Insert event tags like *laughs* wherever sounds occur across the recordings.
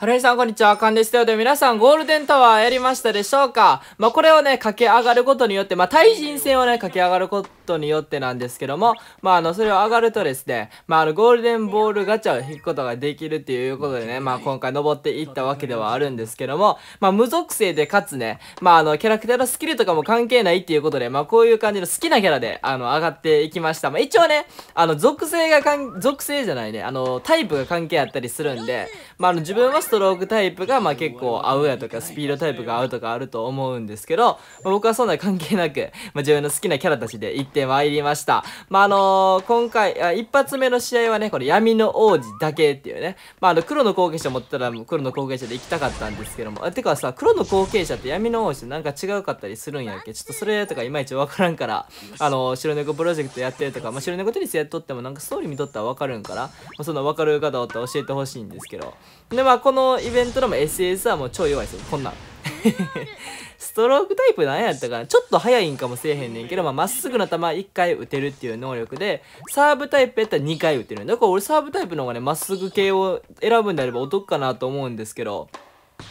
ハ井さん、こんにちは。カンでステオで皆さん、ゴールデンタワーやりましたでしょうかまあ、これをね、駆け上がることによって、まあ、対人戦をね、駆け上がること、トによってなんですけども、まあ、あの、それを上がるとですね、まあ、あの、ゴールデンボールガチャを引くことができるっていうことでね、まあ、今回登っていったわけではあるんですけども、まあ、無属性でかつね、まあ、あの、キャラクターのスキルとかも関係ないっていうことで、まあ、こういう感じの好きなキャラで、あの、上がっていきました。まあ、一応ね、あの、属性が属性じゃないね、あの、タイプが関係あったりするんで、まあ、あの、自分はストロークタイプが、まあ、結構合うやとか、スピードタイプが合うとかあると思うんですけど、まあ、僕はそんな関係なく、まあ、自分の好きなキャラたちで行っててまいりました。まあ、あのー、今回一発目の試合はね、これ闇の王子だけっていうね。まあ、あの、黒の後継者持ったら黒の後継者で行きたかったんですけども。あてかさ、黒の後継者って闇の王子なんか違うかったりするんやっけちょっとそれとかいまいちわからんから、あのー、白猫プロジェクトやってるとか、まあ、白猫テニスやっとってもなんかストーリー見とったらわかるんから、まあ、そんなわかる方おったら教えてほしいんですけど。で、まあ、このイベントでも SS はもう超弱いですよ。こんなん。*laughs* ストロークタイプなんやったかなちょっと速いんかもせえへんねんけど、まあ、っすぐな球1回打てるっていう能力で、サーブタイプやったら2回打てる。だから俺サーブタイプの方がね、まっすぐ系を選ぶんであればお得かなと思うんですけど、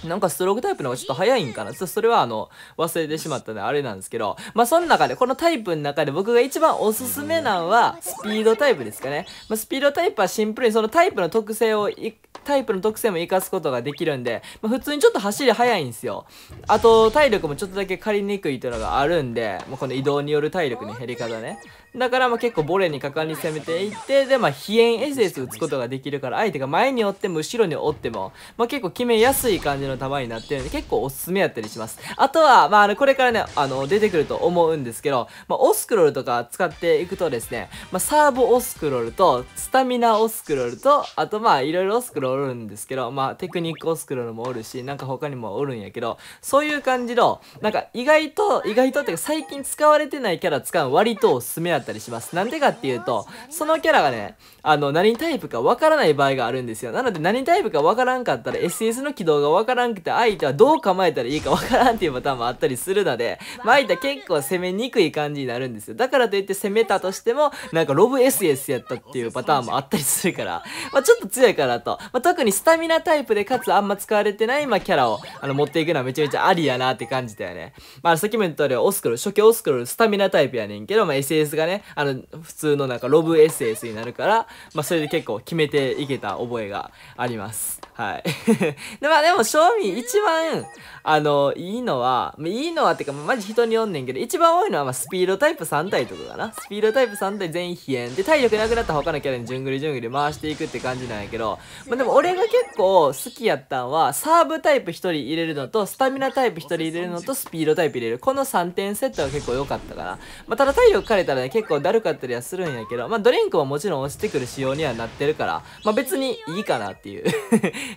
なんかストロークタイプの方がちょっと早いんかなちょっとそれはあの、忘れてしまったんであれなんですけど、まあその中で、このタイプの中で僕が一番おすすめなのは、スピードタイプですかね。まあ、スピードタイプはシンプルにそのタイプの特性を生タイプの特性も活かすことができるんで、まあ、普通にちょっと走り速いんですよ。あと、体力もちょっとだけ借りにくいというのがあるんで、もうこの移動による体力の減り方ね。だからまあ結構ボレーに果敢に攻めていってでまあ飛燕エ s ス打つことができるから相手が前に追っても後ろに追っても、まあ、結構決めやすい感じの球になってるんで結構おすすめやったりしますあとは、まあ、あのこれからねあの出てくると思うんですけど、まあ、オスクロールとか使っていくとですね、まあ、サーブオスクロールとスタミナオスクロールとあとまあいろいろオスクロールおるんですけど、まあ、テクニックオスクロールもおるしなんか他にもおるんやけどそういう感じのなんか意外と意外とっていうか最近使われてないキャラ使う割とおすすめやったりします。なんでかっていうと、そのキャラがね、あの、何タイプかわからない場合があるんですよ。なので何タイプかわからんかったら SS の軌道がわからんくて、相手はどう構えたらいいかわからんっていうパターンもあったりするので、まあ、相手は結構攻めにくい感じになるんですよ。だからといって攻めたとしても、なんかロブ SS やったっていうパターンもあったりするから、まあ、ちょっと強いからと。まあ、特にスタミナタイプでかつあんま使われてない、まあ、キャラを、あの、持っていくのはめちゃめちゃありやなって感じだよね。まあ、さっきも言った通り、オスクロル、初期オスクロル、スタミナタイプやねんけど、まあ、SS がね、ね、あの、普通のなんかロブエッセイスになるから、まあ、それで結構決めていけた覚えがあります。はい。*laughs* で、まあでも、賞味一番、あの、いいのは、いいのはってか、まじ人によんねんけど、一番多いのは、まあ、スピードタイプ3体とかかな。スピードタイプ3体全員飛炎。で、体力なくなった他のキャラに順繰り順繰り回していくって感じなんやけど、まあでも俺が結構好きやったんは、サーブタイプ1人入れるのと、スタミナタイプ1人入れるのと、スピードタイプ入れる。この3点セットは結構良かったかな。まあ、ただ体力枯れたらね、結構だるかったりはするんやけど、まあ、ドリンクももちろん落ちてくる仕様にはなってるから、まあ、別にいいかなっていう *laughs*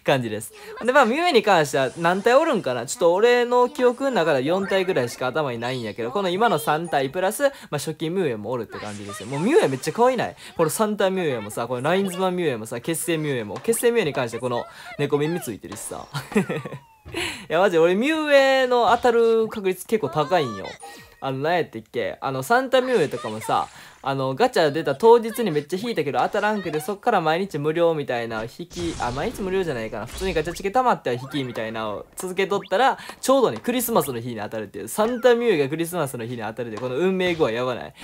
感じです。で、まあ、ミュウに関しては何体おるんかなちょっと俺の記憶の中では4体ぐらいしか頭にないんやけど、この今の3体プラス、まあ、初期ミュウもおるって感じですよ。もうミュウめっちゃ可愛いないこの3体ミュウもさ、このラインズマンミュウもさ、結成ミュウも、結成ミュウに関してこの猫耳ついてるしさ。*laughs* いや、マジ俺、ミュウエの当たる確率結構高いんよ。あの、何やってっけあの、サンタミュウエとかもさ、あの、ガチャ出た当日にめっちゃ引いたけど当たらんくて、そっから毎日無料みたいな引き、あ、毎日無料じゃないかな。普通にガチャチケ溜まっては引きみたいなを続けとったら、ちょうどね、クリスマスの日に当たるっていう。サンタミューがクリスマスの日に当たるってこの運命語はやばない。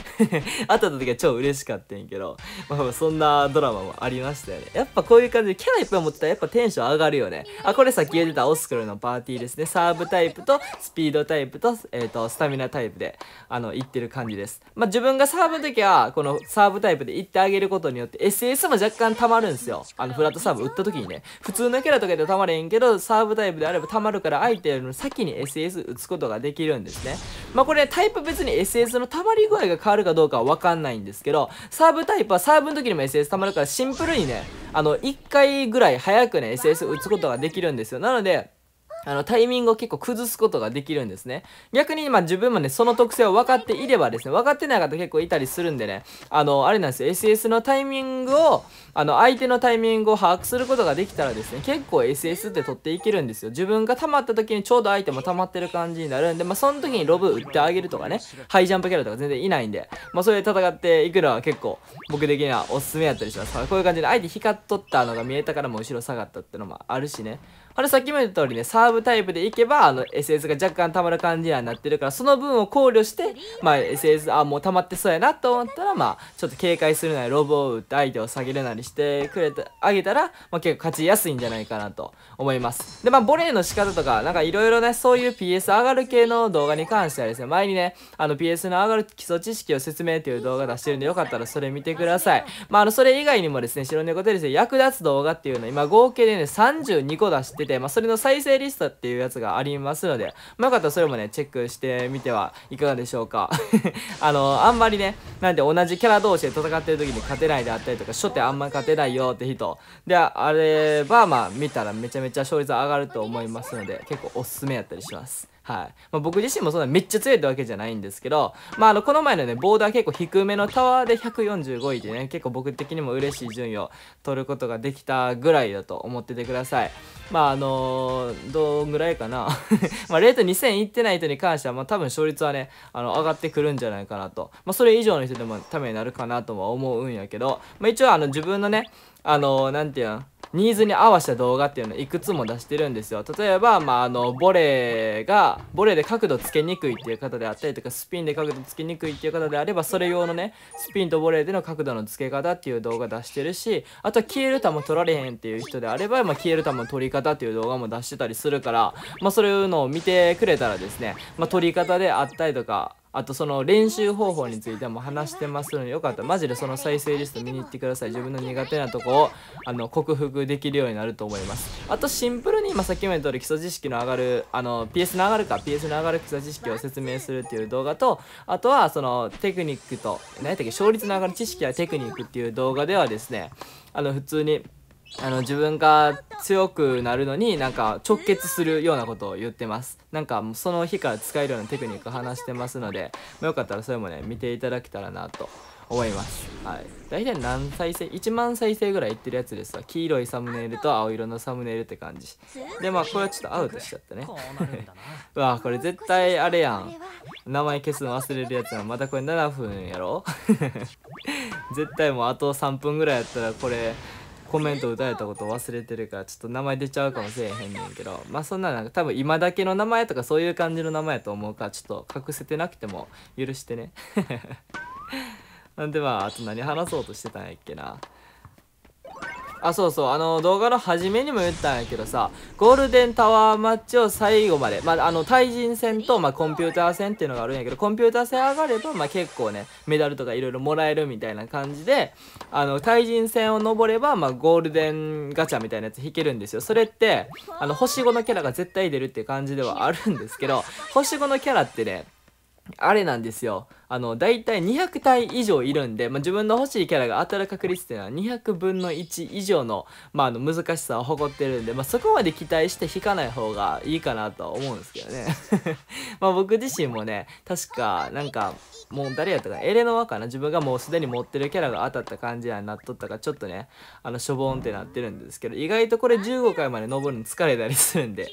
当 *laughs* たった時は超嬉しかったんやけど、まあ、そんなドラマもありましたよね。やっぱこういう感じでキャラいっぱい持ってたらやっぱテンション上がるよね。あ、これさっき言ってたオスクルのパーティーですね。サーブタイプとスピードタイプと、えっ、ー、と、スタミナタイプで、あの、いってる感じです。まあ、自分がサーブの時はや、このサーブタイプで行ってあげることによって SS も若干溜まるんですよ。あの、フラットサーブ打った時にね。普通のキャラとかでた溜まれへんけど、サーブタイプであれば溜まるから相手よりも先に SS 打つことができるんですね。まあ、これ、ね、タイプ別に SS の溜まり具合が変わるかどうかはわかんないんですけど、サーブタイプはサーブの時にも SS 溜まるからシンプルにね、あの、1回ぐらい早くね、SS 打つことができるんですよ。なので、あの、タイミングを結構崩すことができるんですね。逆に、まあ自分もね、その特性を分かっていればですね、分かってない方結構いたりするんでね、あの、あれなんですよ、SS のタイミングを、あの、相手のタイミングを把握することができたらですね、結構 SS って取っていけるんですよ。自分が溜まった時にちょうど相手も溜まってる感じになるんで、まあその時にロブ打ってあげるとかね、ハイジャンプキャラとか全然いないんで、まあそれで戦っていくのは結構僕的にはおすすめやったりします。こういう感じで相手光っとったのが見えたからもう後ろ下がったってのもあるしね。あれさっきも言った通りね、サーブムタイプでいけばあの SS が若干溜まる感じにはなってるからその分を考慮してまあ SS あもう溜まってそうやなと思ったらまあちょっと警戒するなりロボを打って相手を下げるなりしてくれてあげたら、まあ、結構勝ちやすいんじゃないかなと思いますでまあボレーの仕方とかなんかいろいろねそういう PS 上がる系の動画に関してはですね前にねあの PS の上がる基礎知識を説明という動画出してるんでよかったらそれ見てくださいまああのそれ以外にもですね白猫テレビで役立つ動画っていうの今合計でね32個出しててまあそれの再生リストストっていうやつがありますので、まあ、よかったらそれもね、チェックしてみてはいかがでしょうか。*laughs* あの、あんまりね、なんで同じキャラ同士で戦ってる時に勝てないであったりとか、初手あんま勝てないよって人、で、あれば、まあ、見たらめちゃめちゃ勝率上がると思いますので、結構おすすめやったりします。はいまあ、僕自身もそんなめっちゃ強いってわけじゃないんですけど、まあ、あのこの前のねボーダー結構低めのタワーで145位でね結構僕的にも嬉しい順位を取ることができたぐらいだと思っててくださいまああのー、どんぐらいかな *laughs* まあート2000いってない人に関しては、まあ、多分勝率はねあの上がってくるんじゃないかなと、まあ、それ以上の人でもためになるかなとは思うんやけど、まあ、一応あの自分のねあのー、なんていうのニーズに合わせた動画っていうのをいくつも出してるんですよ例えば、まあ、あのボレーがボレーで角度つけにくいっていう方であったりとかスピンで角度つけにくいっていう方であればそれ用のねスピンとボレーでの角度のつけ方っていう動画出してるしあとは消える球取られへんっていう人であれば、まあ、消える球の取り方っていう動画も出してたりするから、まあ、そういうのを見てくれたらですね、まあ、取り方であったりとかあとその練習方法についても話してますのでよかったらマジでその再生リスト見に行ってください自分の苦手なとこをあの克服できるようになると思いますあとシンプルに今さっきも言った通り基礎知識の上がるあの PS の上がるか PS の上がる基礎知識を説明するっていう動画とあとはそのテクニックと何やったっけ勝率の上がる知識やテクニックっていう動画ではですねあの普通にあの自分が強くなるのになんか直結するようなことを言ってますなんかその日から使えるようなテクニックを話してますので、まあ、よかったらそれもね見ていただけたらなと思います、はい、大体何再生1万再生ぐらいいってるやつですわ黄色いサムネイルと青色のサムネイルって感じでまあこれはちょっとアウトしちゃったねう *laughs* わこれ絶対あれやん名前消すの忘れるやつはまたこれ7分やろ *laughs* 絶対もうあと3分ぐらいやったらこれコメント打たれたこと忘れてるからちょっと名前出ちゃうかもしれへんねんけどまあそんななんか多分今だけの名前とかそういう感じの名前やと思うからちょっと隠せてなくても許してね *laughs* なんでまああと何話そうとしてたんやっけなあ、そうそう、あの、動画の初めにも言ったんやけどさ、ゴールデンタワーマッチを最後まで、まあ、あの、対人戦と、まあ、コンピューター戦っていうのがあるんやけど、コンピューター戦上がれば、まあ、結構ね、メダルとかいろいろもらえるみたいな感じで、あの、対人戦を登れば、まあ、ゴールデンガチャみたいなやつ引けるんですよ。それって、あの、星5のキャラが絶対出るっていう感じではあるんですけど、星5のキャラってね、あれなんですよ。あの、だいたい200体以上いるんで、まあ、自分の欲しいキャラが当たる確率っていうのは200分の1以上の、まあ、あの、難しさを誇ってるんで、まあ、そこまで期待して引かない方がいいかなとは思うんですけどね。*laughs* まあ、僕自身もね、確か、なんか、もう誰やったかエレノアかな自分がもうすでに持ってるキャラが当たった感じになっとったからちょっとねあのしょぼんってなってるんですけど意外とこれ15回まで登るの疲れたりするんで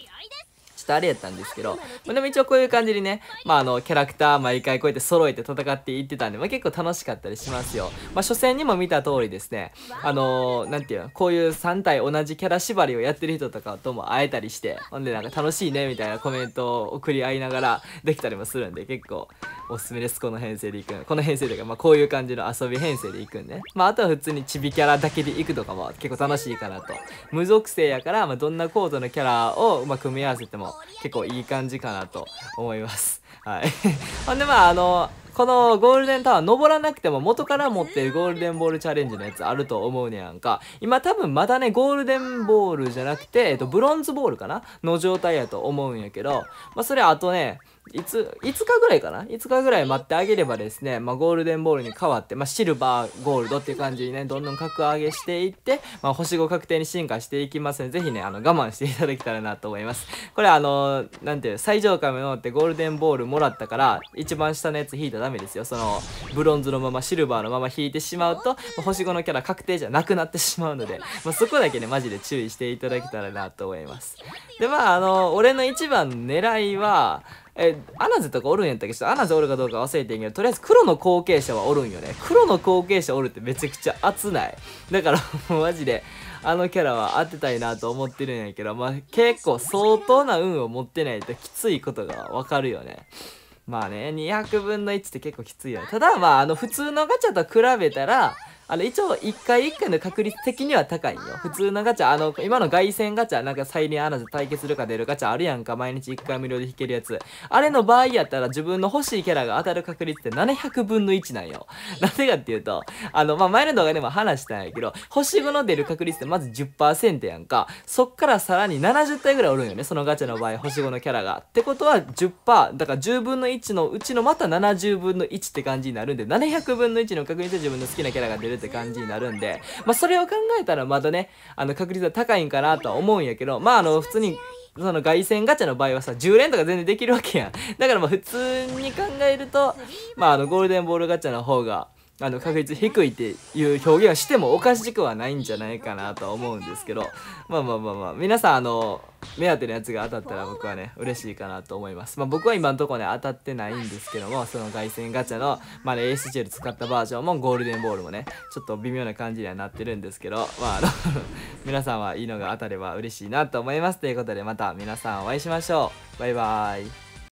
ょっとあれやったんですけど、まあ、でも一応こういう感じにね、まあ、あのキャラクター毎回こうやって揃えて戦っていってたんで、まあ、結構楽しかったりしますよ、まあ、初戦にも見た通りですねあの何、ー、ていうのこういう3体同じキャラ縛りをやってる人とかとも会えたりしてほんでなんか楽しいねみたいなコメントを送り合いながらできたりもするんで結構おすすめですこの編成でいくこの編成というか、まあ、こういう感じの遊び編成でいくんで、ね、まあ、あとは普通にチビキャラだけでいくとかも結構楽しいかなと無属性やから、まあ、どんなコードのキャラを、ま組み合わせても結構いい感じかなと思いますはい。*laughs* ほんでまあ、あの、このゴールデンタワー登らなくても元から持ってるゴールデンボールチャレンジのやつあると思うねやんか。今多分まだね、ゴールデンボールじゃなくて、えっと、ブロンズボールかなの状態やと思うんやけど、まあ、それあとね、いつ、5日ぐらいかな ?5 日ぐらい待ってあげればですね、まあ、ゴールデンボールに変わって、まあ、シルバー、ゴールドっていう感じにね、どんどん格上げしていって、まあ、星5確定に進化していきますので、ぜひね、あの、我慢していただけたらなと思います。これあの、なんていう、最上階もってゴールデンボールルもらったから一番下のやつ引いたらダメですよそのブロンズのままシルバーのまま引いてしまうと星5のキャラ確定じゃなくなってしまうので、まあ、そこだけねマジで注意していただけたらなと思いますでまああの俺の一番狙いはえアナゼとかおるんやったけどアナゼおるかどうか忘れてんけどとりあえず黒の後継者はおるんよね黒の後継者おるってめちゃくちゃ熱ないだからもうマジであのキャラは当てたいなと思ってるんやけど、まあ、結構相当な運を持ってないときついことがわかるよね。まあね、200分の1って結構きついよね。ただまあ、あの普通のガチャと比べたら、あの、一応、一回一回の確率的には高いよ。普通のガチャ、あの、今の外線ガチャ、なんかサイレンアナと対決するか出るガチャあるやんか、毎日一回無料で引けるやつ。あれの場合やったら、自分の欲しいキャラが当たる確率って700分の1なんよ。*laughs* なんでかっていうと、あの、まあ、前の動画でも話したんやけど、星5の出る確率ってまず10%やんか。そっからさらに70体ぐらいおるんよね、そのガチャの場合、星5のキャラが。ってことは10%、だから10分の1のうちのまた70分の1って感じになるんで、700分の1の確率で自分の好きなキャラが出るるって感じになるんで、まあ、それを考えたらまだね、あの、確率は高いんかなとは思うんやけど、まあ、あの、普通に、その凱旋ガチャの場合はさ、10連とか全然できるわけやん。だからまあ普通に考えると、まああのゴールデンボールガチャの方があの確率低いっていう表現をしてもおかしくはないんじゃないかなとは思うんですけどまあまあまあまあ皆さんあの目当てのやつが当たったら僕はね嬉しいかなと思いますまあ僕は今のところね当たってないんですけどもその凱旋ガチャのまあ a s g l 使ったバージョンもゴールデンボールもねちょっと微妙な感じにはなってるんですけどまああの *laughs* 皆さんはいいのが当たれば嬉しいなと思いますということでまた皆さんお会いしましょうバイバーイ